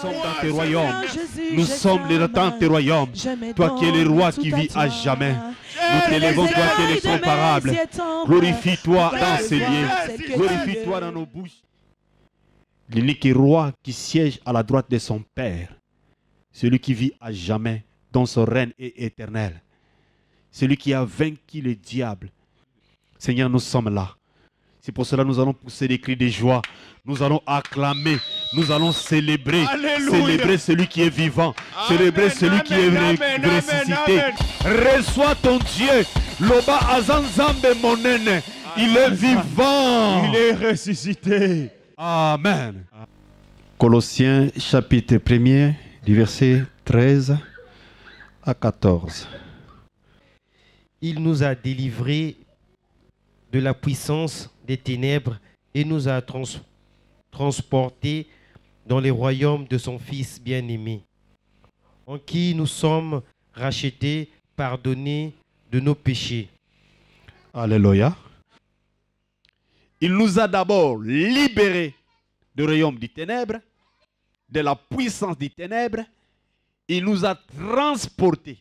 sommes dans tes royaumes. Nous sommes les dans tes royaumes. Toi qui es le roi qui vit à jamais. Nous lèvons toi qui es incomparable. Glorifie-toi dans ces lieux. Glorifie-toi dans nos bouches. L'unique roi qui siège à la droite de son Père. Celui qui vit à jamais, dont son règne est éternel. Celui qui a vaincu le diable. Seigneur, nous sommes là. C'est pour cela que nous allons pousser des cris de joie. Nous allons acclamer. Nous allons célébrer. Célébrer celui qui est vivant. célébrer celui qui est ressuscité. Reçois ton Dieu. Loba Azanzambe Monene. Il est vivant. Il est ressuscité. Amen. Colossiens chapitre 1 du verset 13 à 14. Il nous a délivrés de la puissance des ténèbres et nous a transportés dans les royaumes de son Fils bien-aimé, en qui nous sommes rachetés, pardonnés de nos péchés. Alléluia. Il nous a d'abord libérés du royaume des ténèbres, de la puissance des ténèbres. Il nous a transportés.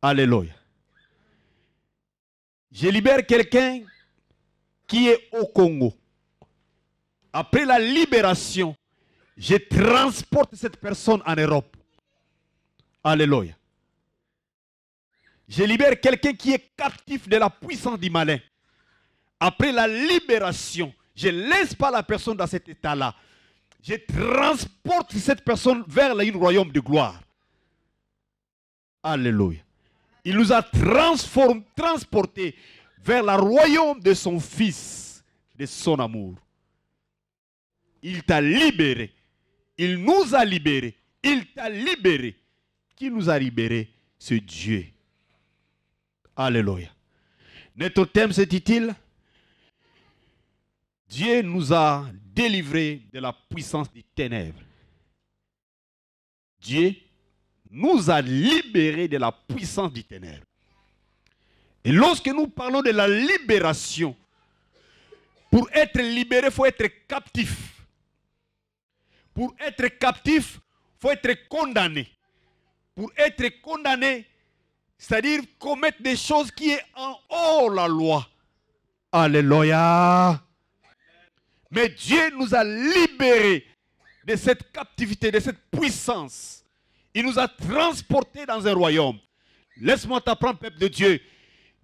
Alléluia. Je libère quelqu'un qui est au Congo. Après la libération, je transporte cette personne en Europe. Alléluia. Je libère quelqu'un qui est captif de la puissance du malin. Après la libération, je ne laisse pas la personne dans cet état-là. Je transporte cette personne vers le royaume de gloire. Alléluia. Il nous a transformé, transportés vers le royaume de son Fils, de son amour. Il t'a libéré. Il nous a libérés. Il t'a libéré. Qui nous a libérés C'est Dieu. Alléluia. Notre thème, se dit il Dieu nous a délivrés de la puissance des ténèbres. Dieu nous a libérés de la puissance des ténèbres. Et lorsque nous parlons de la libération, pour être libéré, il faut être captif. Pour être captif, il faut être condamné. Pour être condamné, c'est-à-dire commettre des choses qui sont en hors la loi. Alléluia. Mais Dieu nous a libérés de cette captivité, de cette puissance. Il nous a transportés dans un royaume. Laisse-moi t'apprendre, peuple de Dieu.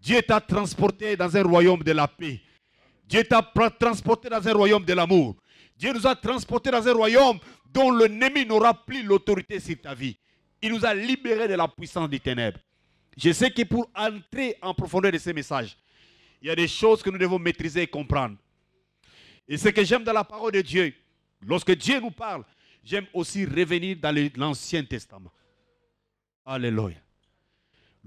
Dieu t'a transporté dans un royaume de la paix. Dieu t'a transporté dans un royaume de l'amour. Dieu nous a transporté dans un royaume dont le l'ennemi n'aura plus l'autorité sur ta vie. Il nous a libérés de la puissance des ténèbres. Je sais que pour entrer en profondeur de ces messages, il y a des choses que nous devons maîtriser et comprendre. Et ce que j'aime dans la parole de Dieu, lorsque Dieu nous parle, j'aime aussi revenir dans l'Ancien Testament. Alléluia.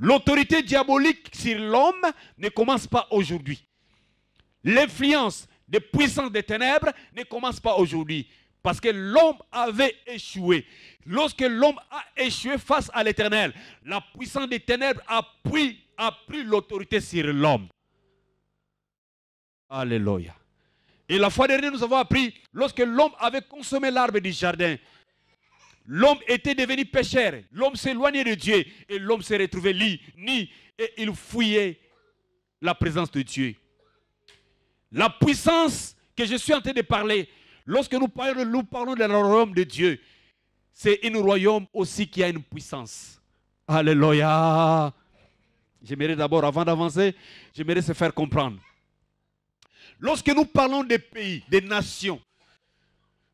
L'autorité diabolique sur l'homme ne commence pas aujourd'hui. L'influence des puissances des ténèbres ne commence pas aujourd'hui. Parce que l'homme avait échoué. Lorsque l'homme a échoué face à l'éternel, la puissance des ténèbres a pris, a pris l'autorité sur l'homme. Alléluia. Et la fois dernière, nous avons appris, lorsque l'homme avait consommé l'arbre du jardin, L'homme était devenu pécheur. L'homme s'éloignait de Dieu et l'homme s'est retrouvé li, ni et il fouillait la présence de Dieu. La puissance que je suis en train de parler, lorsque nous parlons, nous parlons de royaume de Dieu, c'est un royaume aussi qui a une puissance. Alléluia. J'aimerais d'abord, avant d'avancer, j'aimerais se faire comprendre. Lorsque nous parlons des pays, des nations,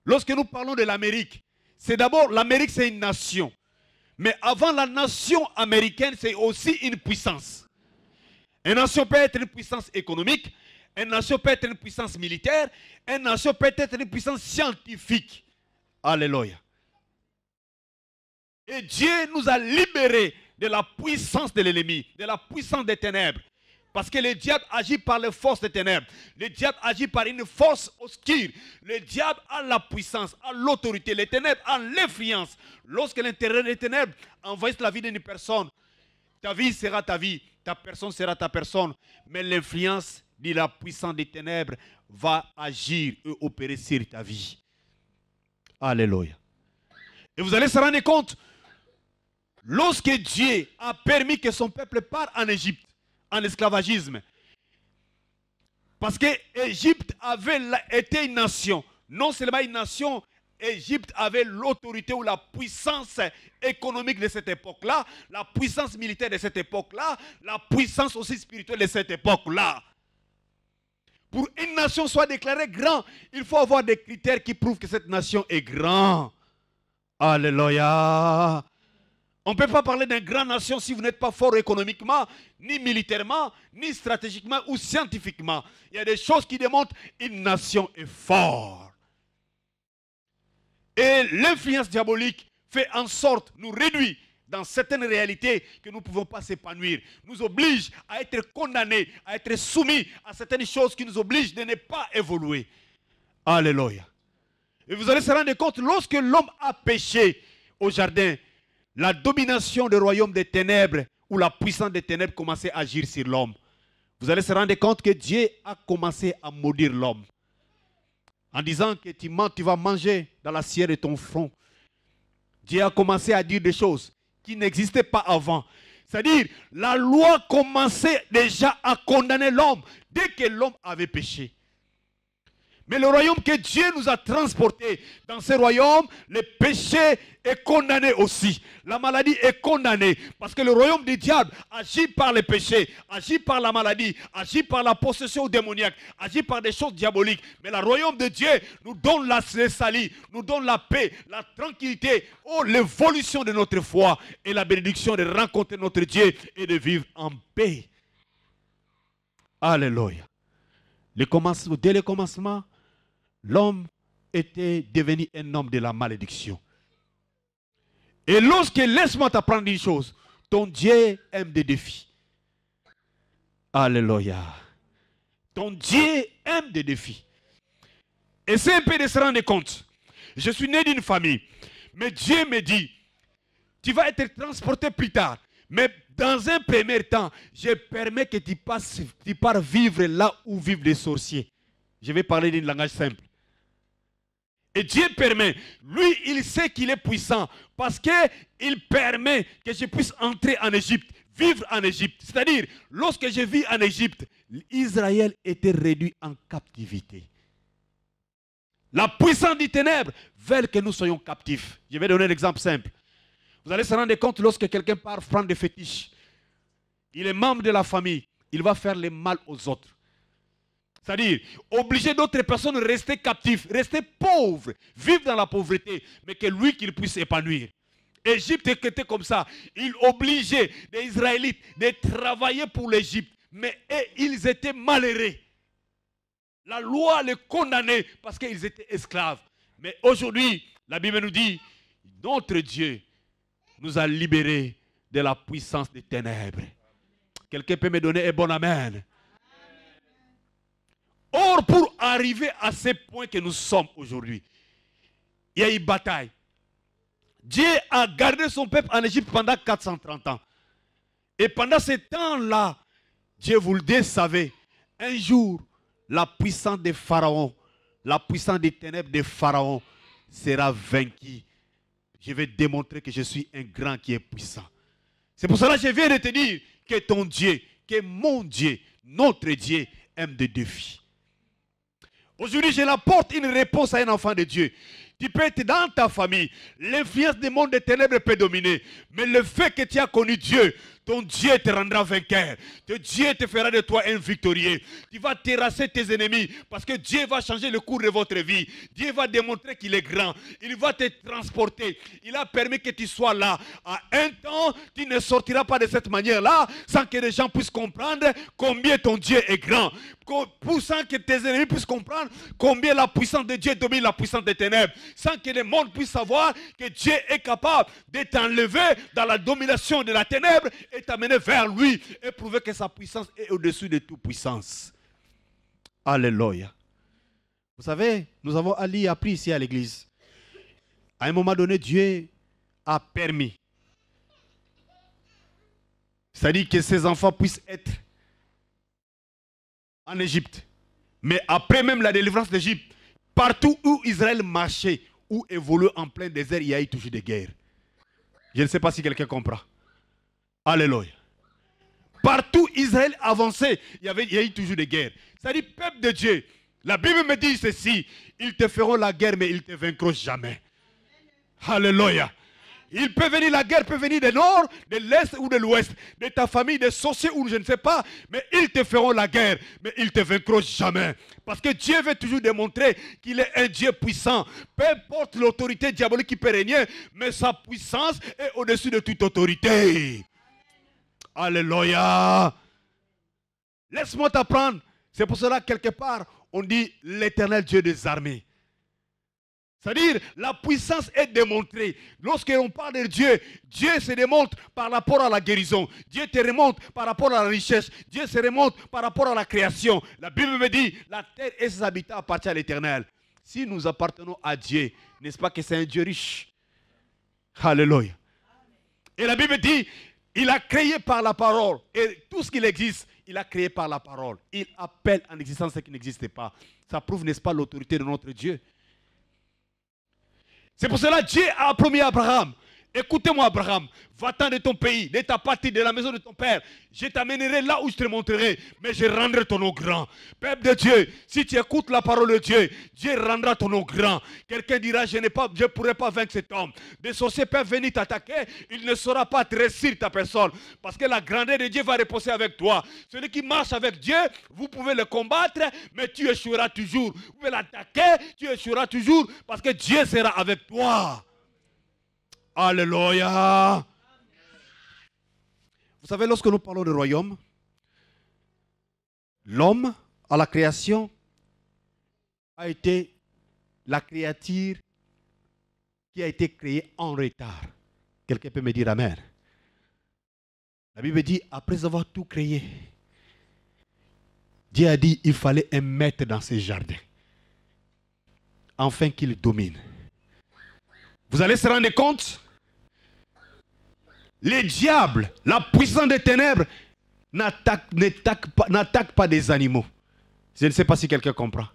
lorsque nous parlons de l'Amérique, c'est d'abord l'Amérique, c'est une nation. Mais avant la nation américaine, c'est aussi une puissance. Une nation peut être une puissance économique, une nation peut être une puissance militaire, une nation peut être une puissance scientifique. Alléluia. Et Dieu nous a libérés de la puissance de l'ennemi, de la puissance des ténèbres. Parce que le diable agit par les forces des ténèbres. Le diable agit par une force obscure. Le diable a la puissance, a l'autorité. Les ténèbres ont l'influence. Lorsque l'intérêt des ténèbres envahissent la vie d'une personne, ta vie sera ta vie, ta personne sera ta personne. Mais l'influence de la puissance des ténèbres va agir et opérer sur ta vie. Alléluia. Et vous allez se rendre compte, lorsque Dieu a permis que son peuple parte en Égypte, en esclavagisme. Parce que Égypte avait été une nation. Non seulement une nation, Égypte avait l'autorité ou la puissance économique de cette époque-là, la puissance militaire de cette époque-là, la puissance aussi spirituelle de cette époque-là. Pour une nation soit déclarée grande, il faut avoir des critères qui prouvent que cette nation est grande. Alléluia. On ne peut pas parler d'une grande nation si vous n'êtes pas fort économiquement, ni militairement, ni stratégiquement ou scientifiquement. Il y a des choses qui démontrent une nation est forte. Et l'influence diabolique fait en sorte, nous réduit dans certaines réalités que nous ne pouvons pas s'épanouir, nous oblige à être condamnés, à être soumis à certaines choses qui nous obligent de ne pas évoluer. Alléluia. Et vous allez se rendre compte, lorsque l'homme a péché au jardin, la domination du royaume des ténèbres où la puissance des ténèbres commençait à agir sur l'homme. Vous allez se rendre compte que Dieu a commencé à maudire l'homme en disant que tu, tu vas manger dans la cire de ton front. Dieu a commencé à dire des choses qui n'existaient pas avant. C'est-à-dire, la loi commençait déjà à condamner l'homme dès que l'homme avait péché. Mais le royaume que Dieu nous a transporté, dans ce royaume, le péché est condamné aussi. La maladie est condamnée. Parce que le royaume du diable agit par le péché, agit par la maladie, agit par la possession démoniaque, agit par des choses diaboliques. Mais le royaume de Dieu nous donne la salie, nous donne la paix, la tranquillité, oh, l'évolution de notre foi et la bénédiction de rencontrer notre Dieu et de vivre en paix. Alléluia. dès le commencement, l'homme était devenu un homme de la malédiction. Et lorsque laisse-moi t'apprendre une chose, ton Dieu aime des défis. Alléluia. Ton Dieu aime des défis. c'est un peu de se rendre compte. Je suis né d'une famille, mais Dieu me dit, tu vas être transporté plus tard. Mais dans un premier temps, je permets que tu, passes, tu pars vivre là où vivent les sorciers. Je vais parler d'un langage simple. Et Dieu permet. Lui, il sait qu'il est puissant parce qu'il permet que je puisse entrer en Égypte, vivre en Égypte. C'est-à-dire, lorsque je vis en Égypte, Israël était réduit en captivité. La puissance des ténèbres veut que nous soyons captifs. Je vais donner un exemple simple. Vous allez se rendre compte lorsque quelqu'un part prendre des fétiches. Il est membre de la famille. Il va faire le mal aux autres. C'est-à-dire obliger d'autres personnes à rester captifs, rester pauvres, vivre dans la pauvreté, mais que lui qu'il puisse épanouir. Égypte était comme ça. Il obligeait les Israélites de travailler pour l'Égypte, mais ils étaient malheureux. La loi les condamnait parce qu'ils étaient esclaves. Mais aujourd'hui, la Bible nous dit, notre Dieu nous a libérés de la puissance des ténèbres. Quelqu'un peut me donner un bon amen. Or, pour arriver à ce point que nous sommes aujourd'hui, il y a eu bataille. Dieu a gardé son peuple en Égypte pendant 430 ans. Et pendant ce temps-là, Dieu vous le savez. un jour, la puissance des pharaons, la puissance des ténèbres des pharaons sera vaincue. Je vais démontrer que je suis un grand qui est puissant. C'est pour cela que je viens de te dire que ton Dieu, que mon Dieu, notre Dieu aime des défis. Aujourd'hui, je l'apporte une réponse à un enfant de Dieu. Tu peux être dans ta famille. L'influence du monde des ténèbres peut dominer. Mais le fait que tu as connu Dieu, ton Dieu te rendra vainqueur. Ton Dieu te fera de toi un victorieux. Tu vas terrasser tes ennemis parce que Dieu va changer le cours de votre vie. Dieu va démontrer qu'il est grand. Il va te transporter. Il a permis que tu sois là. À un temps, tu ne sortiras pas de cette manière-là sans que les gens puissent comprendre combien ton Dieu est grand. Pour sans que tes ennemis puissent comprendre combien la puissance de Dieu domine la puissance des ténèbres. Sans que le monde puisse savoir que Dieu est capable de t'enlever dans la domination de la ténèbre et t'amener vers lui et prouver que sa puissance est au-dessus de toute puissance. Alléluia. Vous savez, nous avons Ali appris ici à l'église. À un moment donné, Dieu a permis. C'est-à-dire que ses enfants puissent être en Égypte. Mais après même la délivrance d'Égypte, partout où Israël marchait, ou évoluait en plein désert, il y a eu toujours des guerres. Je ne sais pas si quelqu'un comprend. Alléluia. Partout Israël avançait, il y, avait, il a eu toujours des guerres. C'est-à-dire, peuple de Dieu, la Bible me dit ceci, ils te feront la guerre, mais ils te vaincront jamais. Alléluia. Il peut venir, la guerre peut venir du nord, de l'est ou de l'ouest, de ta famille, des sociétés, ou je ne sais pas, mais ils te feront la guerre, mais ils te vaincront jamais. Parce que Dieu veut toujours démontrer qu'il est un Dieu puissant. Peu importe l'autorité diabolique qui peut régner, mais sa puissance est au-dessus de toute autorité. Alléluia. Laisse-moi t'apprendre. C'est pour cela, quelque part, on dit l'éternel Dieu des armées. C'est-à-dire, la puissance est démontrée. Lorsque l'on parle de Dieu, Dieu se démontre par rapport à la guérison. Dieu te remonte par rapport à la richesse. Dieu se remonte par rapport à la création. La Bible me dit, la terre et ses habitants appartiennent à l'éternel. Si nous appartenons à Dieu, n'est-ce pas que c'est un Dieu riche Alléluia. Et la Bible dit, il a créé par la parole. Et tout ce qu'il existe, il a créé par la parole. Il appelle en existence ce qui n'existait pas. Ça prouve, n'est-ce pas, l'autorité de notre Dieu. C'est pour cela que Dieu a promis à Abraham, Écoutez-moi, Abraham, va-t'en de ton pays, de ta partie, de la maison de ton père. Je t'amènerai là où je te montrerai, mais je rendrai ton nom grand. Peuple de Dieu, si tu écoutes la parole de Dieu, Dieu rendra ton nom grand. Quelqu'un dira, je ne pourrai pas vaincre cet homme. Des sorciers peuvent venir t'attaquer, il ne saura pas réussir ta personne, parce que la grandeur de Dieu va reposer avec toi. Celui qui marche avec Dieu, vous pouvez le combattre, mais tu échoueras toujours. Vous pouvez l'attaquer, tu échoueras toujours, parce que Dieu sera avec toi. Alléluia. Vous savez, lorsque nous parlons de royaume, l'homme à la création a été la créature qui a été créée en retard. Quelqu'un peut me dire Amen. La Bible dit, après avoir tout créé, Dieu a dit, il fallait un maître dans ses jardins afin qu'il domine. Vous allez se rendre compte les diables, la puissance des ténèbres, n'attaquent pas, pas des animaux. Je ne sais pas si quelqu'un comprend.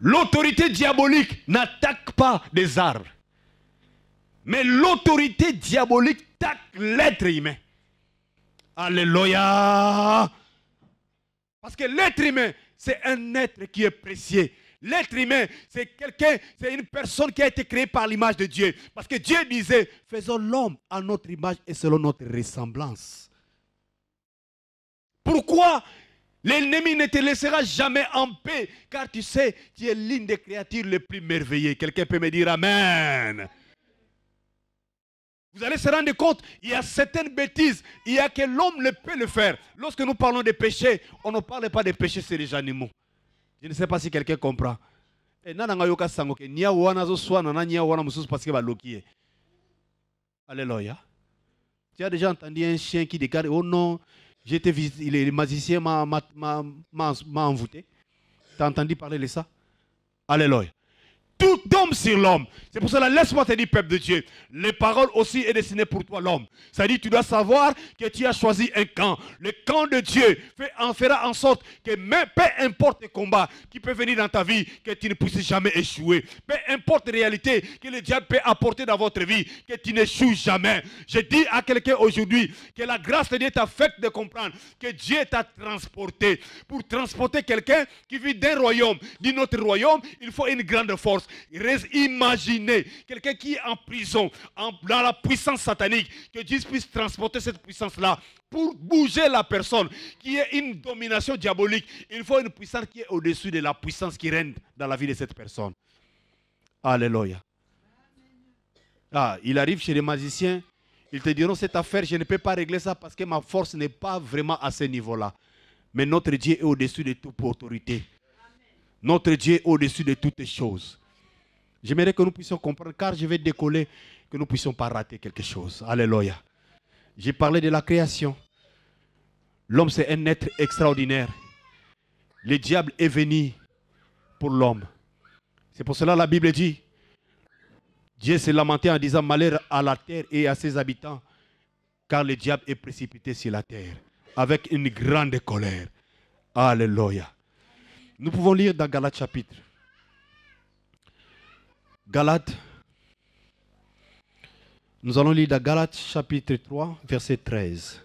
L'autorité diabolique n'attaque pas des arbres. Mais l'autorité diabolique attaque l'être humain. Alléluia. Parce que l'être humain, c'est un être qui est précieux. L'être humain, c'est quelqu'un, c'est une personne qui a été créée par l'image de Dieu. Parce que Dieu disait, faisons l'homme à notre image et selon notre ressemblance. Pourquoi L'ennemi ne te laissera jamais en paix, car tu sais, tu es l'une des créatures les plus merveilleuses. Quelqu'un peut me dire Amen. Vous allez se rendre compte, il y a certaines bêtises, il y a que l'homme ne peut le faire. Lorsque nous parlons de péché, on ne parle pas de péchés sur les animaux je ne sais pas si quelqu'un comprend Et nana ngai yoka sango ke nia wana azoswana na nia wana mususu parce que alléluia tu as déjà entendu un chien qui déclare oh non j'étais le magicien m'a envoûté tu as entendu parler de ça alléluia tout homme sur l'homme. C'est pour cela, laisse-moi te dire, peuple de Dieu, les paroles aussi est destinées pour toi, l'homme. C'est-à-dire, tu dois savoir que tu as choisi un camp. Le camp de Dieu fait, en fera en sorte que même, peu importe le combat qui peut venir dans ta vie, que tu ne puisses jamais échouer. Peu importe la réalité que le diable peut apporter dans votre vie, que tu n'échoues jamais. Je dis à quelqu'un aujourd'hui que la grâce de Dieu t'a fait de comprendre que Dieu t'a transporté. Pour transporter quelqu'un qui vit d'un royaume, d'un autre royaume, il faut une grande force reste Imaginez quelqu'un qui est en prison, en, dans la puissance satanique, que Dieu puisse transporter cette puissance-là pour bouger la personne, qui est une domination diabolique. Il faut une puissance qui est au-dessus de la puissance qui règne dans la vie de cette personne. Alléluia. Ah, il arrive chez les magiciens, ils te diront cette affaire, je ne peux pas régler ça parce que ma force n'est pas vraiment à ce niveau-là. Mais notre Dieu est au-dessus de toute autorité. Notre Dieu est au-dessus de toutes choses. J'aimerais que nous puissions comprendre, car je vais décoller, que nous ne puissions pas rater quelque chose. Alléluia. J'ai parlé de la création. L'homme, c'est un être extraordinaire. Le diable est venu pour l'homme. C'est pour cela la Bible dit, Dieu s'est lamenté en disant malheur à la terre et à ses habitants, car le diable est précipité sur la terre avec une grande colère. Alléluia. Nous pouvons lire dans Galates chapitre Galates. Nous allons lire dans Galates chapitre 3, verset 13.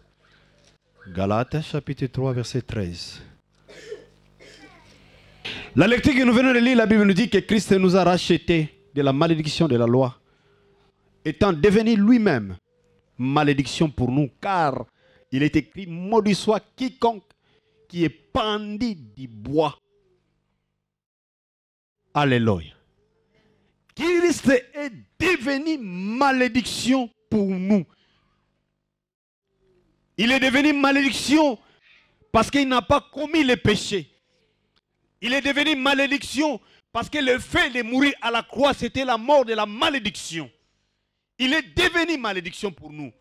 Galates chapitre 3, verset 13. La lecture que nous venons de lire, la Bible nous dit que Christ nous a rachetés de la malédiction de la loi, étant devenu lui-même malédiction pour nous, car il est écrit, maudit soit quiconque qui est pendu du bois. Alléluia. Christ est devenu malédiction pour nous. Il est devenu malédiction parce qu'il n'a pas commis le péché. Il est devenu malédiction parce que le fait de mourir à la croix, c'était la mort de la malédiction. Il est devenu malédiction pour nous.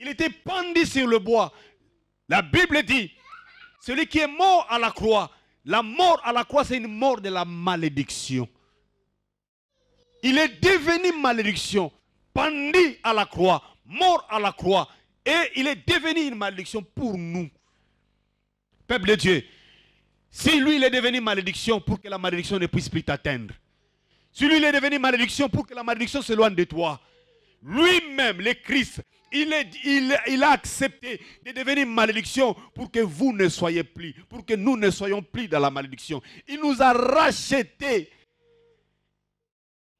Il était pendu sur le bois. La Bible dit, celui qui est mort à la croix, la mort à la croix, c'est une mort de la malédiction. Il est devenu malédiction, pendu à la croix, mort à la croix. Et il est devenu une malédiction pour nous. Peuple de Dieu, si lui, il est devenu malédiction pour que la malédiction ne puisse plus t'atteindre. Si lui, il est devenu malédiction pour que la malédiction s'éloigne de toi. Lui-même, le Christ, il, a accepté de devenir malédiction pour que vous ne soyez plus, pour que nous ne soyons plus dans la malédiction. Il nous a rachetés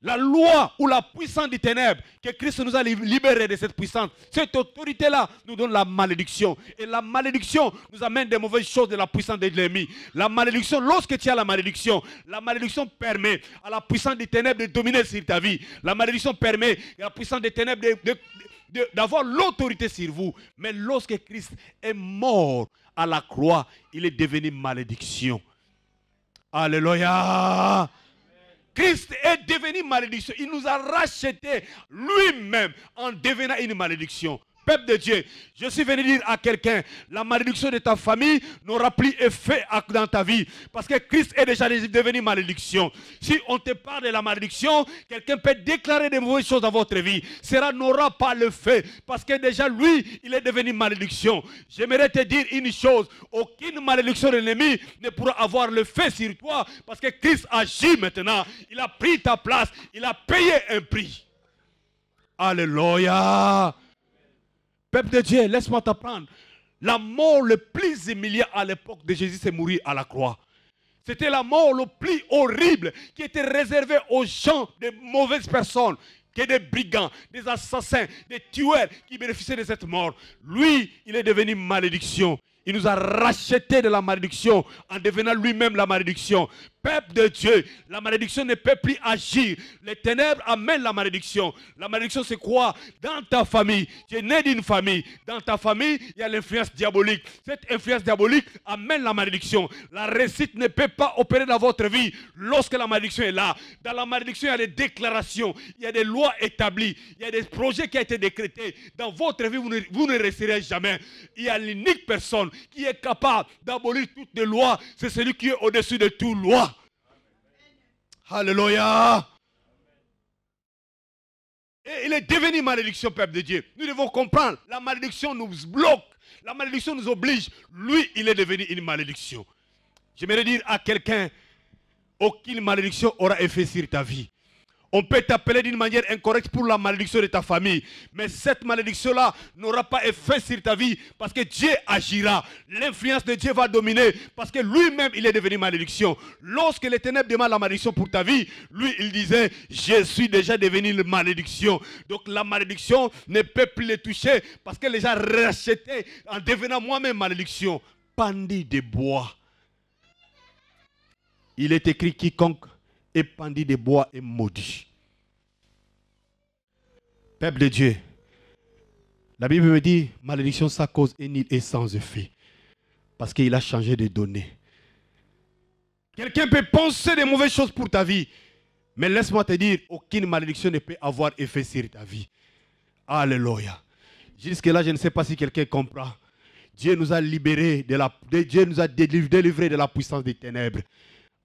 la loi ou la puissance des ténèbres que Christ nous a libérés de cette puissance, cette autorité-là nous donne la malédiction. Et la malédiction nous amène des mauvaises choses de la puissance de l'ennemi. La malédiction, lorsque tu as la malédiction, la malédiction permet à la puissance des ténèbres de dominer sur ta vie. La malédiction permet à la puissance des ténèbres d'avoir l'autorité sur vous. Mais lorsque Christ est mort à la croix, il est devenu malédiction. Alléluia. Christ est devenu malédiction. Il nous a racheté lui-même en devenant une malédiction peuple de Dieu. Je suis venu dire à quelqu'un, la malédiction de ta famille n'aura plus effet dans ta vie. Parce que Christ est déjà devenu malédiction. Si on te parle de la malédiction, quelqu'un peut déclarer des mauvaises choses dans votre vie. Cela n'aura pas le fait. Parce que déjà lui, il est devenu malédiction. J'aimerais te dire une chose. Aucune malédiction de l'ennemi ne pourra avoir le fait sur toi. Parce que Christ agit maintenant. Il a pris ta place. Il a payé un prix. Alléluia. Peuple de Dieu, laisse-moi t'apprendre. La mort le plus humiliant à l'époque de Jésus, c'est mourir à la croix. C'était la mort le plus horrible qui était réservée aux gens de mauvaises personnes, que des brigands, des assassins, des tueurs qui bénéficiaient de cette mort. Lui, il est devenu malédiction. Il nous a racheté de la malédiction en devenant lui-même la malédiction. Peuple de Dieu, la malédiction ne peut plus agir. Les ténèbres amènent la malédiction. La malédiction, c'est quoi Dans ta famille, tu es né d'une famille. Dans ta famille, il y a l'influence diabolique. Cette influence diabolique amène la malédiction. La réussite ne peut pas opérer dans votre vie lorsque la malédiction est là. Dans la malédiction, il y a des déclarations, il y a des lois établies, il y a des projets qui ont été décrétés. Dans votre vie, vous ne, vous ne resterez jamais. Il y a l'unique personne qui est capable d'abolir toutes les lois, c'est celui qui est au-dessus de toute loi. Alléluia. Et il est devenu malédiction, peuple de Dieu. Nous devons comprendre, la malédiction nous bloque, la malédiction nous oblige. Lui, il est devenu une malédiction. J'aimerais dire à quelqu'un, aucune malédiction aura effet sur ta vie. On peut t'appeler d'une manière incorrecte pour la malédiction de ta famille. Mais cette malédiction-là n'aura pas effet sur ta vie parce que Dieu agira. L'influence de Dieu va dominer parce que lui-même, il est devenu malédiction. Lorsque les ténèbres demandent la malédiction pour ta vie, lui, il disait, je suis déjà devenu une malédiction. Donc la malédiction ne peut plus les toucher parce qu'elle les déjà rachetaient en devenant moi-même malédiction. Pandit de bois. Il est écrit quiconque épandit des bois et maudit. Peuple de Dieu, la Bible me dit malédiction sa cause est nil est sans effet. Parce qu'il a changé de données. Quelqu'un peut penser des mauvaises choses pour ta vie. Mais laisse-moi te dire, aucune malédiction ne peut avoir effet sur ta vie. Alléluia. Jusque-là, je ne sais pas si quelqu'un comprend. Dieu nous a libérés de la, Dieu nous a délivrés de la puissance des ténèbres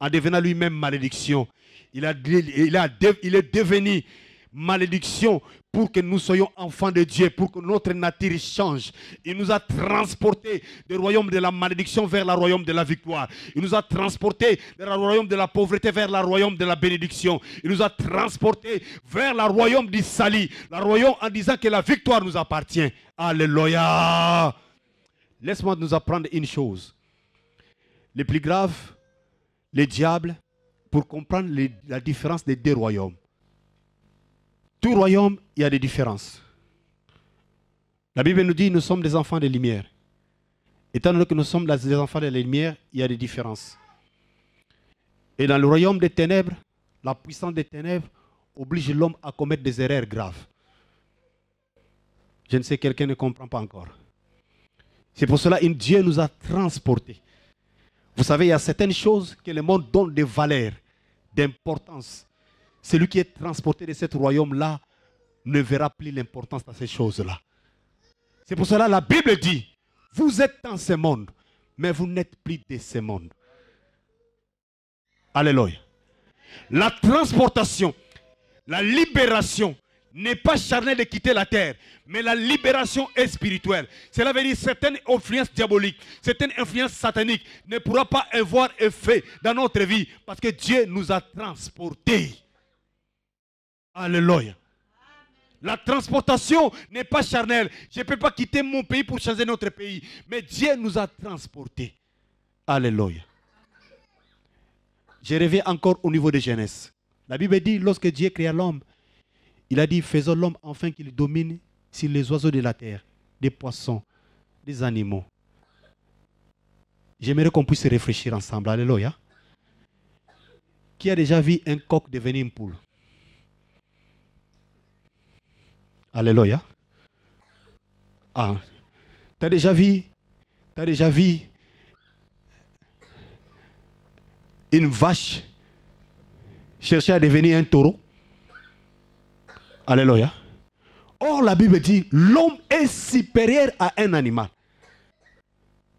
en devenant lui-même malédiction. Il, a, il, est devenu malédiction pour que nous soyons enfants de Dieu, pour que notre nature change. Il nous a transportés du royaume de la malédiction vers le royaume de la victoire. Il nous a transportés du royaume de la pauvreté vers le royaume de la bénédiction. Il nous a transportés vers le royaume du salut, le royaume en disant que la victoire nous appartient. Alléluia. Laisse-moi nous apprendre une chose. Le plus grave, le diable pour comprendre la différence des deux royaumes. Tout royaume, il y a des différences. La Bible nous dit, nous sommes des enfants de lumière. Étant donné que nous sommes des enfants de la lumière, il y a des différences. Et dans le royaume des ténèbres, la puissance des ténèbres oblige l'homme à commettre des erreurs graves. Je ne sais, quelqu'un ne comprend pas encore. C'est pour cela que Dieu nous a transportés. Vous savez, il y a certaines choses que le monde donne de valeur, d'importance. Celui qui est transporté de ce royaume-là ne verra plus l'importance de ces choses-là. C'est pour cela que la Bible dit, vous êtes dans ce monde, mais vous n'êtes plus de ce monde. Alléluia. La transportation, la libération n'est pas charnel de quitter la terre, mais la libération est spirituelle. Cela veut dire certaines influences diaboliques, certaines influences sataniques ne pourra pas avoir effet dans notre vie parce que Dieu nous a transportés. Alléluia. La transportation n'est pas charnelle. Je ne peux pas quitter mon pays pour changer notre pays. Mais Dieu nous a transportés. Alléluia. Je reviens encore au niveau de jeunesse. La Bible dit, lorsque Dieu créa l'homme, il a dit, faisons l'homme enfin qu'il domine sur les oiseaux de la terre, des poissons, des animaux. J'aimerais qu'on puisse réfléchir ensemble. Alléluia. Qui a déjà vu un coq devenir une poule Alléluia. Ah. as déjà vu déjà vu une vache chercher à devenir un taureau Alléluia. Or, la Bible dit, l'homme est supérieur à un animal.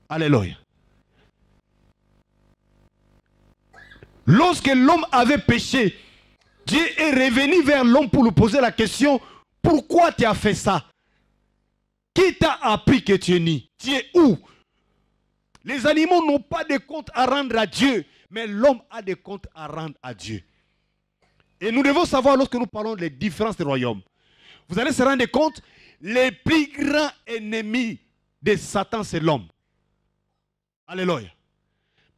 Alléluia. Lorsque l'homme avait péché, Dieu est revenu vers l'homme pour lui poser la question, pourquoi tu as fait ça Qui t'a appris que tu es ni Tu es où Les animaux n'ont pas de compte à rendre à Dieu, mais l'homme a des comptes à rendre à Dieu. Et nous devons savoir lorsque nous parlons des différences des royaumes. Vous allez se rendre compte, les plus grands ennemis de Satan, c'est l'homme. Alléluia.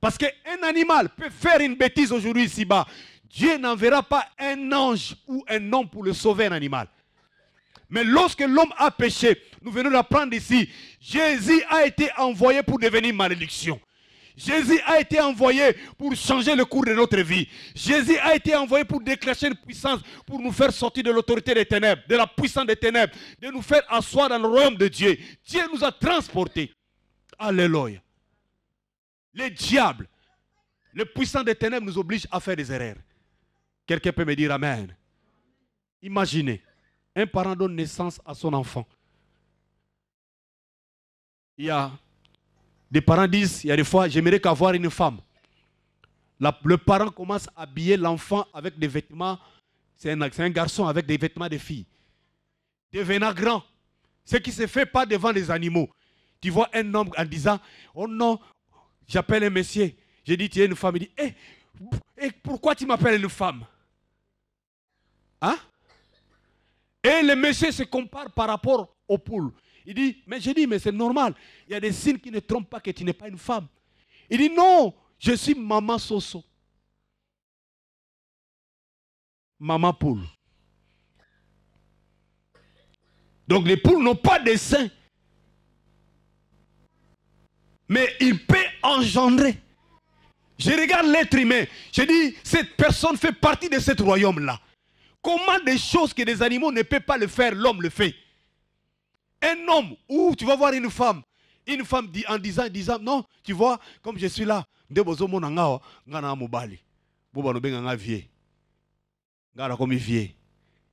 Parce qu'un animal peut faire une bêtise aujourd'hui ici-bas. Dieu n'enverra pas un ange ou un homme pour le sauver un animal. Mais lorsque l'homme a péché, nous venons l'apprendre ici, Jésus a été envoyé pour devenir malédiction. Jésus a été envoyé pour changer le cours de notre vie. Jésus a été envoyé pour déclencher une puissance, pour nous faire sortir de l'autorité des ténèbres, de la puissance des ténèbres, de nous faire asseoir dans le royaume de Dieu. Dieu nous a transportés. Alléluia. Les diables, le puissant des ténèbres nous oblige à faire des erreurs. Quelqu'un peut me dire Amen. Imaginez, un parent donne naissance à son enfant. Il y a des parents disent, il y a des fois, j'aimerais qu'avoir une femme. le parent commence à habiller l'enfant avec des vêtements, c'est un, garçon avec des vêtements de fille. Devenant grand, ce qui ne se fait pas devant les animaux. Tu vois un homme en disant, oh non, j'appelle un monsieur. J'ai dit, tu es une femme. Il dit, eh, eh, pourquoi tu m'appelles une femme Hein Et le monsieur se compare par rapport aux poules. Il dit, mais je dis, mais c'est normal. Il y a des signes qui ne trompent pas que tu n'es pas une femme. Il dit, non, je suis maman Soso. Maman poule. Donc les poules n'ont pas de seins. Mais il peut engendrer. Je regarde l'être humain. Je dis, cette personne fait partie de ce royaume-là. Comment des choses que des animaux ne peuvent pas le faire, l'homme le fait un homme ou tu vas voir une femme. Une femme dit, en disant, disant, non, tu vois, comme je suis là, il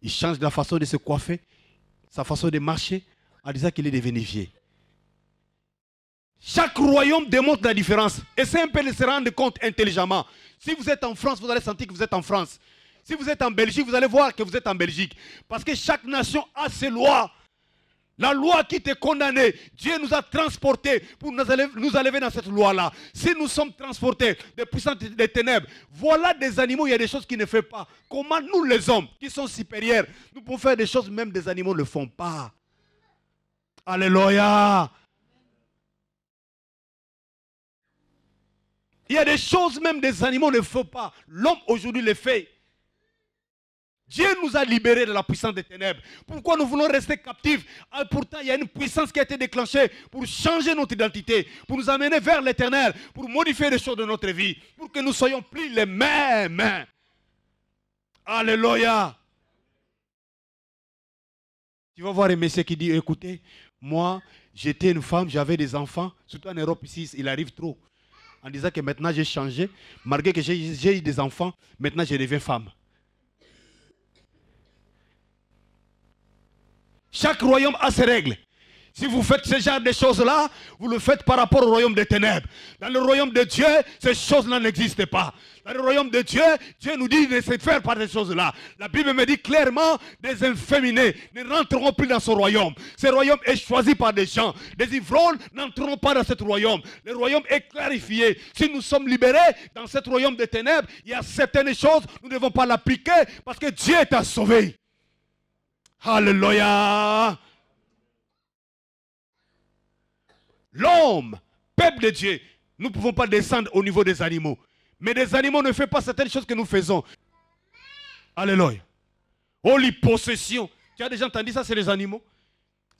change la façon de se coiffer, sa façon de marcher, en disant qu'il est devenu vieux. Chaque royaume démontre la différence. c'est un peu de se rendre compte intelligemment. Si vous êtes en France, vous allez sentir que vous êtes en France. Si vous êtes en Belgique, vous allez voir que vous êtes en Belgique. Parce que chaque nation a ses lois. La loi qui t'est condamnée, Dieu nous a transportés pour nous enlever, dans cette loi-là. Si nous sommes transportés des puissances des ténèbres, voilà des animaux, il y a des choses qui ne font pas. Comment nous, les hommes, qui sommes supérieurs, nous pouvons faire des choses, même des animaux ne font pas. Alléluia. Il y a des choses, même des animaux ne font pas. L'homme aujourd'hui les fait. Dieu nous a libérés de la puissance des ténèbres. Pourquoi nous voulons rester captifs ah, Pourtant, il y a une puissance qui a été déclenchée pour changer notre identité, pour nous amener vers l'éternel, pour modifier les choses de notre vie, pour que nous soyons plus les mêmes. Alléluia. Tu vas voir un monsieur qui dit, écoutez, moi, j'étais une femme, j'avais des enfants, surtout en Europe ici, il arrive trop. En disant que maintenant j'ai changé, malgré que j'ai eu des enfants, maintenant je deviens femme. Chaque royaume a ses règles. Si vous faites ce genre de choses-là, vous le faites par rapport au royaume des ténèbres. Dans le royaume de Dieu, ces choses-là n'existent pas. Dans le royaume de Dieu, Dieu nous dit de se faire par ces choses-là. La Bible me dit clairement, des inféminés ne rentreront plus dans ce royaume. Ce royaume est choisi par des gens. Des ivrognes n'entreront pas dans ce royaume. Le royaume est clarifié. Si nous sommes libérés dans ce royaume des ténèbres, il y a certaines choses, nous ne devons pas l'appliquer parce que Dieu à sauvé. Alléluia. L'homme, peuple de Dieu, nous ne pouvons pas descendre au niveau des animaux. Mais des animaux ne font pas certaines choses que nous faisons. Alléluia. Oh, possession. Tu as déjà entendu ça, c'est les animaux.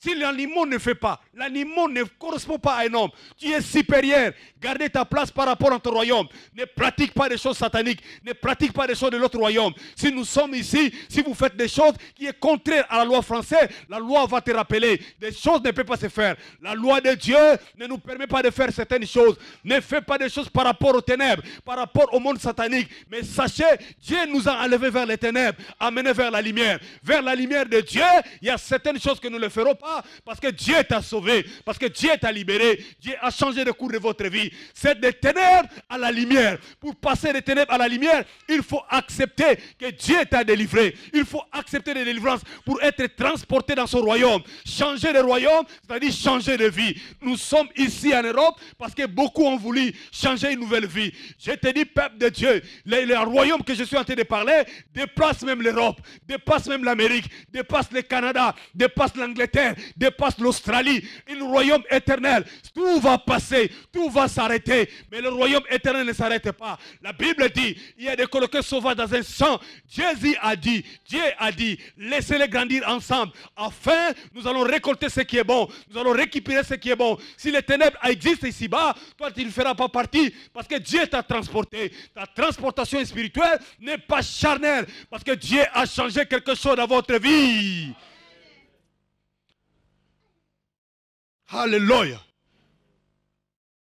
Si l'animal ne fait pas, l'animal ne correspond pas à un homme. Tu es supérieur. Gardez ta place par rapport à ton royaume. Ne pratique pas des choses sataniques. Ne pratique pas des choses de l'autre royaume. Si nous sommes ici, si vous faites des choses qui sont contraires à la loi française, la loi va te rappeler. Des choses ne peuvent pas se faire. La loi de Dieu ne nous permet pas de faire certaines choses. Ne fais pas des choses par rapport aux ténèbres, par rapport au monde satanique. Mais sachez, Dieu nous a enlevés vers les ténèbres, amenés vers la lumière. Vers la lumière de Dieu, il y a certaines choses que nous ne ferons pas parce que Dieu t'a sauvé, parce que Dieu t'a libéré, Dieu a changé le cours de votre vie. C'est des ténèbres à la lumière. Pour passer des ténèbres à la lumière, il faut accepter que Dieu t'a délivré. Il faut accepter des délivrances pour être transporté dans son royaume. Changer le royaume, c'est-à-dire changer de vie. Nous sommes ici en Europe parce que beaucoup ont voulu changer une nouvelle vie. Je te dis, peuple de Dieu, le, le royaume que je suis en train de parler dépasse même l'Europe, dépasse même l'Amérique, dépasse le Canada, dépasse l'Angleterre, dépasse l'Australie, et royaume éternel. Tout va passer, tout va s'arrêter, mais le royaume éternel ne s'arrête pas. La Bible dit, il y a des colloqués sauvages dans un champ Jésus a dit, Dieu a dit, laissez-les grandir ensemble. Enfin, nous allons récolter ce qui est bon, nous allons récupérer ce qui est bon. Si les ténèbres existent ici-bas, toi tu ne feras pas partie, parce que Dieu t'a transporté. Ta transportation spirituelle n'est pas charnelle, parce que Dieu a changé quelque chose dans votre vie. Alléluia.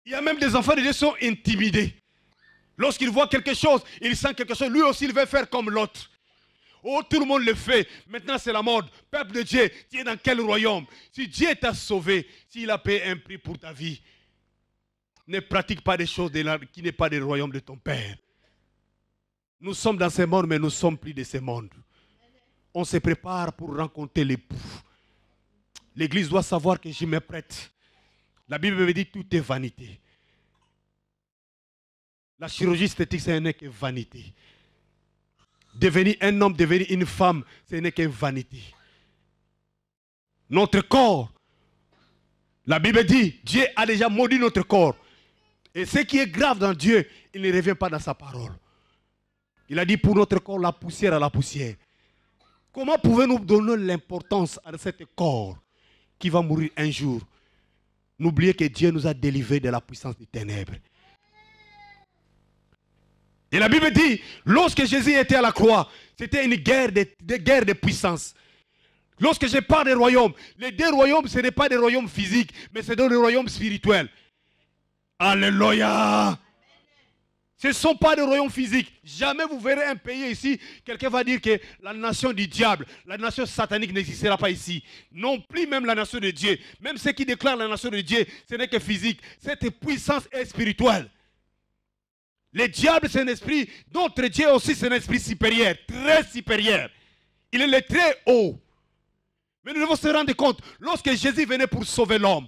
Il y a même des enfants de Dieu qui sont intimidés. Lorsqu'ils voient quelque chose, ils sentent quelque chose. Lui aussi, il veut faire comme l'autre. Oh, tout le monde le fait. Maintenant, c'est la mode. Peuple de Dieu, tu es dans quel royaume Si Dieu t'a sauvé, s'il a payé un prix pour ta vie, ne pratique pas des choses qui n'est pas du royaume de ton Père. Nous sommes dans ce monde, mais nous sommes plus de ce monde. On se prépare pour rencontrer l'époux. L'Église doit savoir que je me prête. La Bible me dit tout est vanité. La chirurgie esthétique, ce n'est qu'une vanité. Devenir un homme, devenir une femme, ce n'est qu'une vanité. Notre corps, la Bible dit, Dieu a déjà maudit notre corps. Et ce qui est grave dans Dieu, il ne revient pas dans sa parole. Il a dit pour notre corps, la poussière à la poussière. Comment pouvez-nous donner l'importance à cet corps qui va mourir un jour, n'oubliez que Dieu nous a délivrés de la puissance des ténèbres. Et la Bible dit, lorsque Jésus était à la croix, c'était une guerre de, guerre de puissance. Lorsque je parle des royaumes, les deux royaumes, ce n'est pas des royaumes physiques, mais c'est des royaumes spirituels. Alléluia. Ce ne sont pas des royaumes physiques. Jamais vous verrez un pays ici, quelqu'un va dire que la nation du diable, la nation satanique n'existera pas ici. Non plus même la nation de Dieu. Même ceux qui déclarent la nation de Dieu, ce n'est que physique. Cette puissance est spirituelle. Le diable, c'est un esprit. Notre Dieu aussi, c'est un esprit supérieur, très supérieur. Il est très haut. Mais nous devons se rendre compte, lorsque Jésus venait pour sauver l'homme,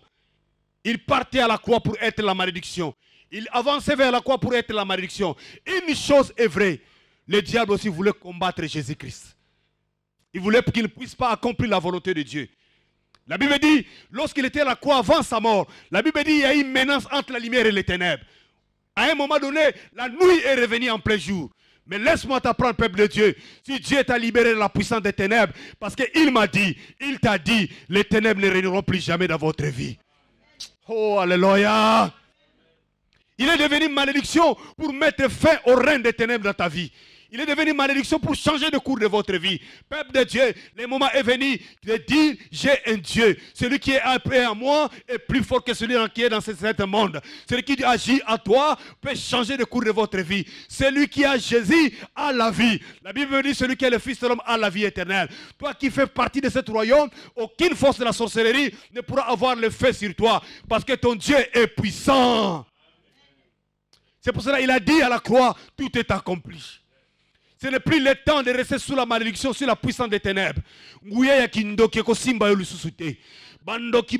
il partait à la croix pour être la malédiction. Il avançait vers la croix pour être la malédiction. Une chose est vraie. Le diable aussi voulait combattre Jésus-Christ. Il voulait qu'il ne puisse pas accomplir la volonté de Dieu. La Bible dit, lorsqu'il était à la croix avant sa mort, la Bible dit, il y a une menace entre la lumière et les ténèbres. À un moment donné, la nuit est revenue en plein jour. Mais laisse-moi t'apprendre, peuple de Dieu. Si Dieu t'a libéré de la puissance des ténèbres, parce qu'il m'a dit, il t'a dit, les ténèbres ne régneront plus jamais dans votre vie. Oh, Alléluia! Il est devenu malédiction pour mettre fin au règne des ténèbres dans ta vie. Il est devenu malédiction pour changer le cours de votre vie. Peuple de Dieu, le moment est venu de dire, j'ai un Dieu. Celui qui est après à moi est plus fort que celui qui est dans ce monde. Celui qui agit à toi peut changer le cours de votre vie. Celui qui a Jésus a la vie. La Bible dit, celui qui est le Fils de l'homme a la vie éternelle. Toi qui fais partie de ce royaume, aucune force de la sorcellerie ne pourra avoir le fait sur toi. Parce que ton Dieu est puissant. C'est pour cela qu'il a dit à la croix, tout est accompli. Ce n'est plus le temps de rester sous la malédiction, sous la puissance des ténèbres tu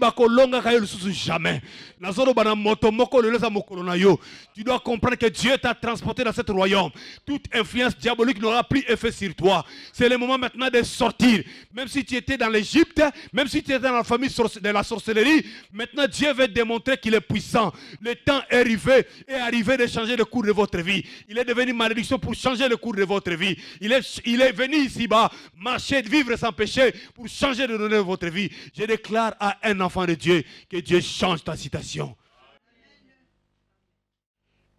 dois comprendre que dieu t'a transporté dans cet royaume toute influence diabolique n'aura plus effet sur toi c'est le moment maintenant de sortir même si tu étais dans l'Égypte même si tu étais dans la famille de la sorcellerie maintenant Dieu veut démontrer qu'il est puissant le temps est arrivé est arrivé de changer le cours de votre vie il est devenu malédiction pour changer le cours de votre vie il est, il est venu ici-bas marcher vivre sans péché pour changer le cours de votre vie je déclare à un enfant de Dieu. Que Dieu change ta citation.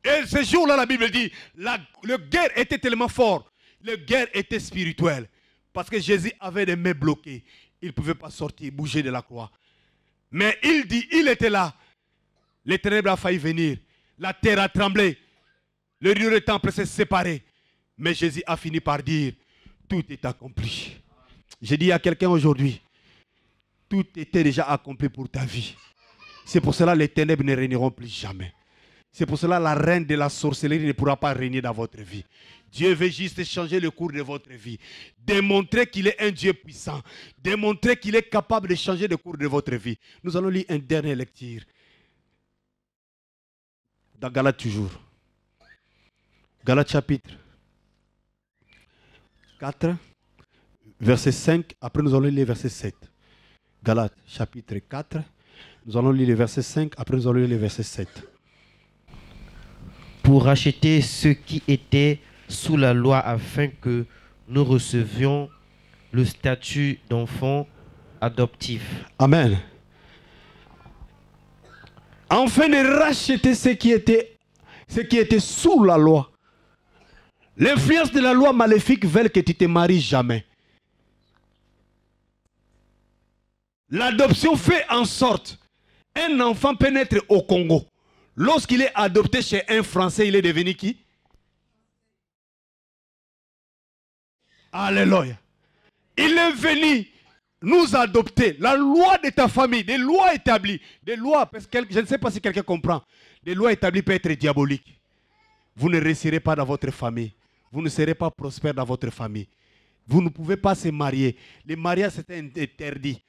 Et ce jour-là, la Bible dit, la, le guerre était tellement fort. Le guerre était spirituelle, Parce que Jésus avait les mains bloquées. Il ne pouvait pas sortir, bouger de la croix. Mais il dit, il était là. Les ténèbres a failli venir. La terre a tremblé. Le lieu de temple s'est séparé. Mais Jésus a fini par dire, tout est accompli. J'ai dit à quelqu'un aujourd'hui, tout était déjà accompli pour ta vie. C'est pour cela que les ténèbres ne régneront plus jamais. C'est pour cela que la reine de la sorcellerie ne pourra pas régner dans votre vie. Dieu veut juste changer le cours de votre vie. Démontrer qu'il est un Dieu puissant. Démontrer qu'il est capable de changer le cours de votre vie. Nous allons lire un dernier lecture. Dans Galates toujours. Galates chapitre 4, verset 5. Après nous allons lire verset 7. Galates chapitre 4. Nous allons lire le verset 5, après nous allons lire le verset 7. Pour racheter ce qui était sous la loi afin que nous recevions le statut d'enfant adoptif. Amen. Enfin de racheter ce qui était ce qui était sous la loi. L'influence de la loi maléfique veut que tu te maries jamais. L'adoption fait en sorte un enfant peut naître au Congo. Lorsqu'il est adopté chez un Français, il est devenu qui Alléluia. Il est venu nous adopter. La loi de ta famille, des lois établies, des lois, parce que je ne sais pas si quelqu'un comprend, des lois établies peuvent être diaboliques. Vous ne réussirez pas dans votre famille. Vous ne serez pas prospère dans votre famille. Vous ne pouvez pas se marier. Les mariages, c'est interdit.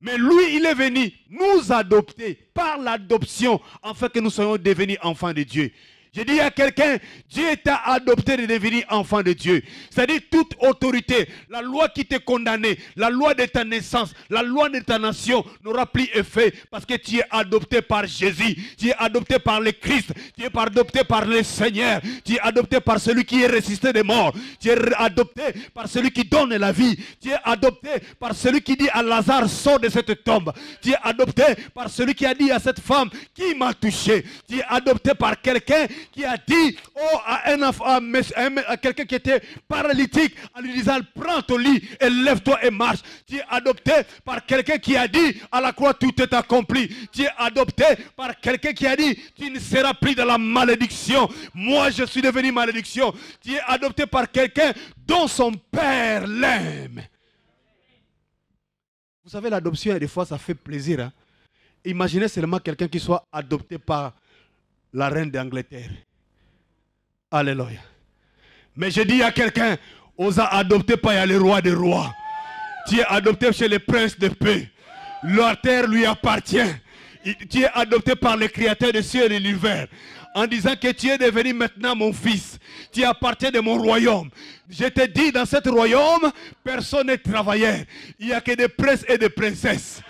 Mais lui, il est venu nous adopter par l'adoption, afin que nous soyons devenus enfants de Dieu. J'ai dit à quelqu'un, Dieu t'a adopté de devenir enfant de Dieu. C'est-à-dire toute autorité, la loi qui t'est condamnée, la loi de ta naissance, la loi de ta nation n'aura plus effet parce que tu es adopté par Jésus, tu es adopté par le Christ, tu es adopté par le Seigneur, tu es adopté par celui qui est résisté des morts, tu es adopté par celui qui donne la vie, tu es adopté par celui qui dit à Lazare, sors de cette tombe, tu es adopté par celui qui a dit à cette femme, qui m'a touché, tu es adopté par quelqu'un qui a dit oh, à quelqu'un qui était paralytique, en lui disant prends ton lit et lève-toi et marche. Tu es adopté par quelqu'un qui a dit à la croix tout est accompli. Tu es adopté par quelqu'un qui a dit tu ne seras plus dans la malédiction. Moi je suis devenu malédiction. Tu es adopté par quelqu'un dont son père l'aime. Vous savez, l'adoption, des fois, ça fait plaisir. Hein. Imaginez seulement quelqu'un qui soit adopté par la reine d'Angleterre. Alléluia. Mais je dis à quelqu'un, osa adopter par le roi des rois. Tu es adopté chez les princes de paix. Leur terre lui appartient. Tu es adopté par le créateur des cieux et de l'univers. En disant que tu es devenu maintenant mon fils. Tu appartiens de mon royaume. Je te dis, dans ce royaume, personne ne travaillait. Il n'y a que des princes et des princesses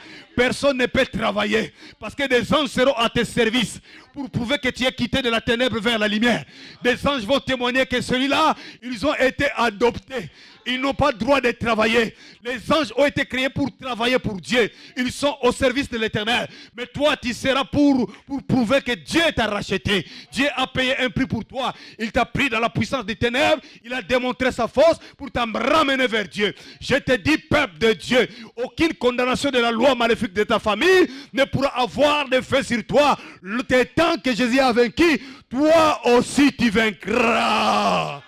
personne ne peut travailler. Parce que des anges seront à tes services pour prouver que tu es quitté de la ténèbre vers la lumière. Des anges vont témoigner que celui-là, ils ont été adoptés. Ils n'ont pas le droit de travailler. Les anges ont été créés pour travailler pour Dieu. Ils sont au service de l'éternel. Mais toi, tu seras pour, prouver que Dieu t'a racheté. Dieu a payé un prix pour toi. Il t'a pris dans la puissance des ténèbres. Il a démontré sa force pour t'en ramener vers Dieu. Je te dis, peuple de Dieu, aucune condamnation de la loi maléfique de ta famille ne pourra avoir de fait sur toi. Le temps que Jésus a vaincu, toi aussi tu vaincras.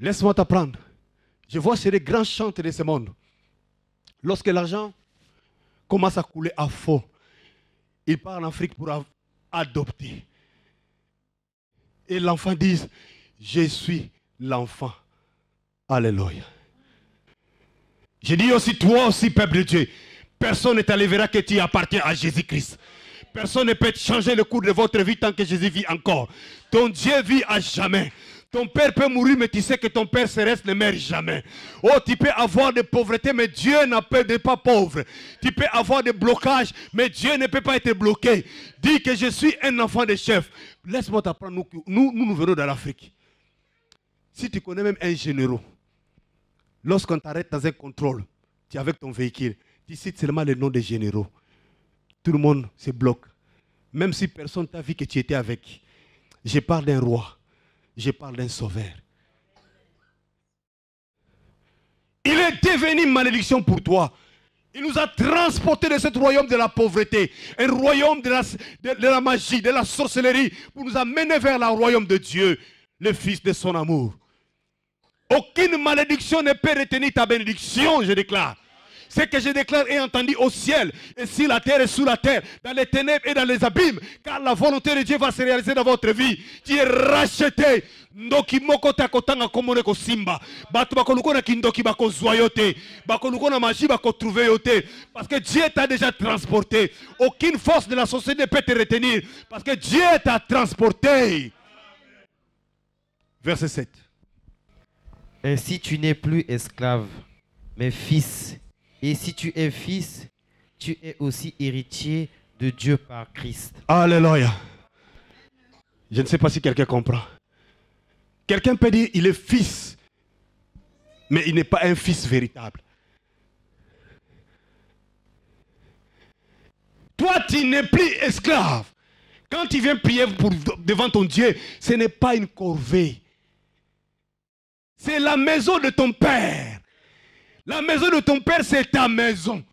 Laisse-moi t'apprendre. Je vois chez les grands chants de ce monde, lorsque l'argent commence à couler à fond, il part en Afrique pour adopter. Et l'enfant dit, je suis l'enfant. Alléluia. Je dis aussi, toi aussi, peuple de Dieu, personne ne t'enlèvera que tu appartiens à Jésus-Christ. Personne ne peut changer le cours de votre vie tant que Jésus vit encore. Ton Dieu vit à jamais. Ton père peut mourir, mais tu sais que ton père reste ne meurt jamais. Oh, tu peux avoir de pauvreté, mais Dieu n'a peur de pas pauvre. Tu peux avoir des blocages, mais Dieu ne peut pas être bloqué. Dis que je suis un enfant de chef. Laisse-moi t'apprendre, nous, nous, venons de l'Afrique. Si tu connais même un généraux, lorsqu'on t'arrête dans un contrôle, tu es avec ton véhicule, tu cites seulement le nom des généraux. Tout le monde se bloque. Même si personne t'a vu que tu étais avec. Je parle d'un roi je parle d'un sauveur. Il est devenu malédiction pour toi. Il nous a transportés de ce royaume de la pauvreté, un royaume de la, de la magie, de la sorcellerie, pour nous amener vers le royaume de Dieu, le Fils de son amour. Aucune malédiction ne peut retenir ta bénédiction, je déclare ce que je déclare et entendu au ciel, et si la terre est sous la terre, dans les ténèbres et dans les abîmes, car la volonté de Dieu va se réaliser dans votre vie. Tu es racheté. parce que dieu t'a déjà transporté aucune force de la société ne peut te retenir parce que dieu t'a transporté verset 7 Et si tu n'es plus esclave mais fils et si tu es fils, tu es aussi héritier de Dieu par Christ. Alléluia. Je ne sais pas si quelqu'un comprend. Quelqu'un peut dire il est fils, mais il n'est pas un fils véritable. Toi, tu n'es plus esclave. Quand tu viens prier devant ton Dieu, ce n'est pas une corvée. C'est la maison de ton Père. La maison de ton père, c'est ta maison.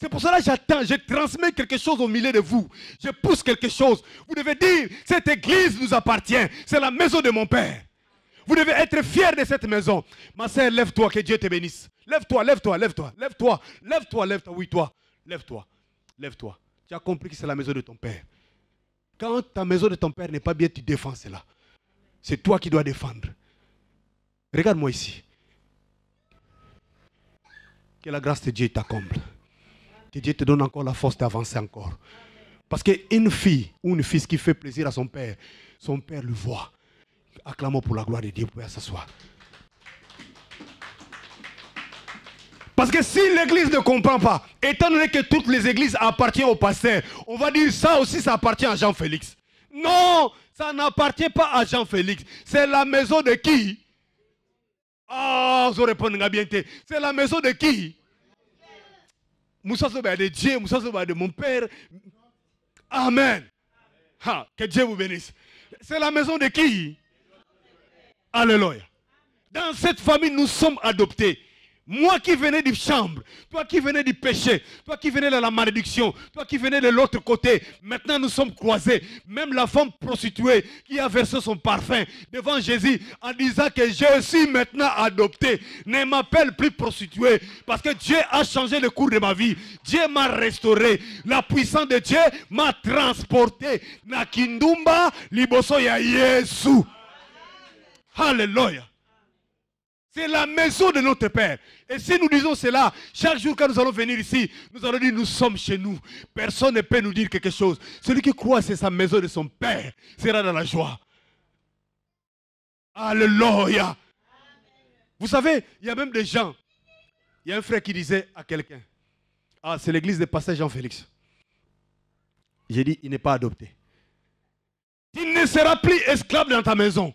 C'est pour cela que j'attends, je transmets quelque chose au milieu de vous. Je pousse quelque chose. Vous devez dire, cette église nous appartient. C'est la maison de mon Père. Vous devez être fier de cette maison. Ma sœur, lève-toi, que Dieu te bénisse. Lève-toi, lève-toi, lève-toi, lève-toi, lève-toi, lève-toi. Oui, toi, lève-toi, lève-toi. Tu as compris que c'est la maison de ton Père. Quand ta maison de ton Père n'est pas bien, tu défends cela. C'est toi qui dois défendre. Regarde-moi ici que la grâce de Dieu t'accomple, Que Dieu te donne encore la force d'avancer encore. Parce qu'une fille ou une fils qui fait plaisir à son père, son père le voit. Acclamons pour la gloire de Dieu. pour pouvez s'asseoir. Parce que si l'église ne comprend pas, étant donné que toutes les églises appartiennent au pasteur, on va dire ça aussi, ça appartient à Jean-Félix. Non, ça n'appartient pas à Jean-Félix. C'est la maison de qui ah, vous bien. C'est la maison de qui Moussa Soba de Dieu, Moussa Soba de mon père. Amen. que Dieu vous bénisse. C'est la maison de qui Alléluia. Dans cette famille, nous sommes adoptés. Moi qui venais du chambre, toi qui venais du péché, toi qui venais de la malédiction, toi qui venais de l'autre côté, maintenant nous sommes croisés. Même la femme prostituée qui a versé son parfum devant Jésus en disant que je suis maintenant adopté, ne m'appelle plus prostituée parce que Dieu a changé le cours de ma vie. Dieu m'a restauré. La puissance de Dieu m'a transporté. liboso Yesu. Alléluia. C'est la maison de notre Père. Et si nous disons cela, chaque jour quand nous allons venir ici, nous allons dire, nous sommes chez nous. Personne ne peut nous dire quelque chose. Celui qui croit, c'est sa maison de son Père, sera dans la joie. Alléluia. Vous savez, il y a même des gens. Il y a un frère qui disait à quelqu'un, ah, c'est l'église de Pasteur Jean-Félix. J'ai dit, il n'est pas adopté. Il ne sera plus esclave dans ta maison.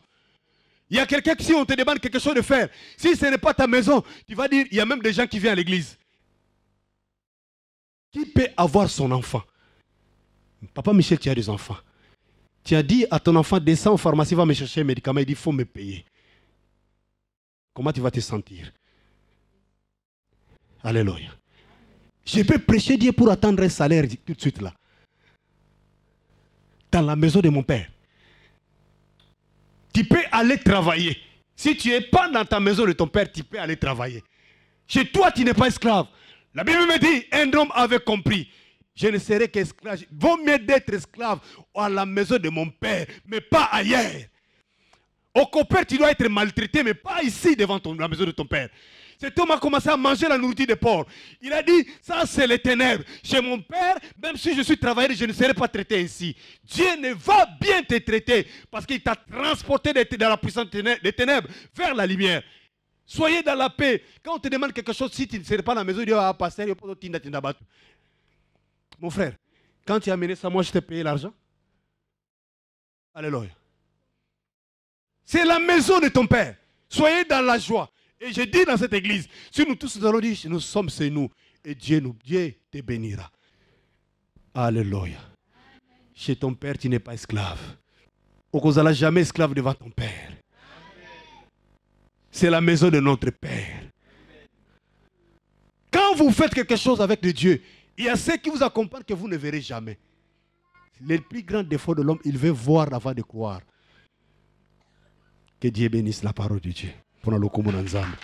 Il y a quelqu'un qui, si on te demande quelque chose de faire, si ce n'est pas ta maison, tu vas dire, il y a même des gens qui viennent à l'église. Qui peut avoir son enfant Papa Michel, tu as des enfants. Tu as dit à ton enfant, descends en pharmacie, va me chercher un médicament. Il dit, il faut me payer. Comment tu vas te sentir Alléluia. Je peux prêcher Dieu pour attendre un salaire tout de suite là. Dans la maison de mon père tu peux aller travailler. Si tu n'es pas dans ta maison de ton père, tu peux aller travailler. Chez toi, tu n'es pas esclave. La Bible me dit, un homme avait compris. Je ne serai qu'esclave. Vaut mieux d'être esclave à la maison de mon père, mais pas ailleurs. Au copain, tu dois être maltraité, mais pas ici devant la maison de ton père. Cet homme a commencé à manger la nourriture des porcs. Il a dit, ça c'est les ténèbres. Chez mon père, même si je suis travaillé, je ne serai pas traité ainsi. Dieu ne va bien te traiter parce qu'il t'a transporté dans la puissance des ténèbres vers la lumière. Soyez dans la paix. Quand on te demande quelque chose, si tu ne serais pas dans la maison, il dit, ah, pasteur, Mon frère, quand tu as amené ça, moi je t'ai payé l'argent. Alléluia. C'est la maison de ton père. Soyez dans la joie. Et je dis dans cette église, si nous tous nous allons dire, nous sommes chez nous, et Dieu nous, Dieu te bénira. Alléluia. Chez ton père, tu n'es pas esclave. On ne jamais esclave devant ton père. C'est la maison de notre père. Quand vous faites quelque chose avec le Dieu, il y a ceux qui vous accompagnent que vous ne verrez jamais. Le plus grand défaut de l'homme, il veut voir avant de croire. Que Dieu bénisse la parole de Dieu. mpona lokumu na nzambe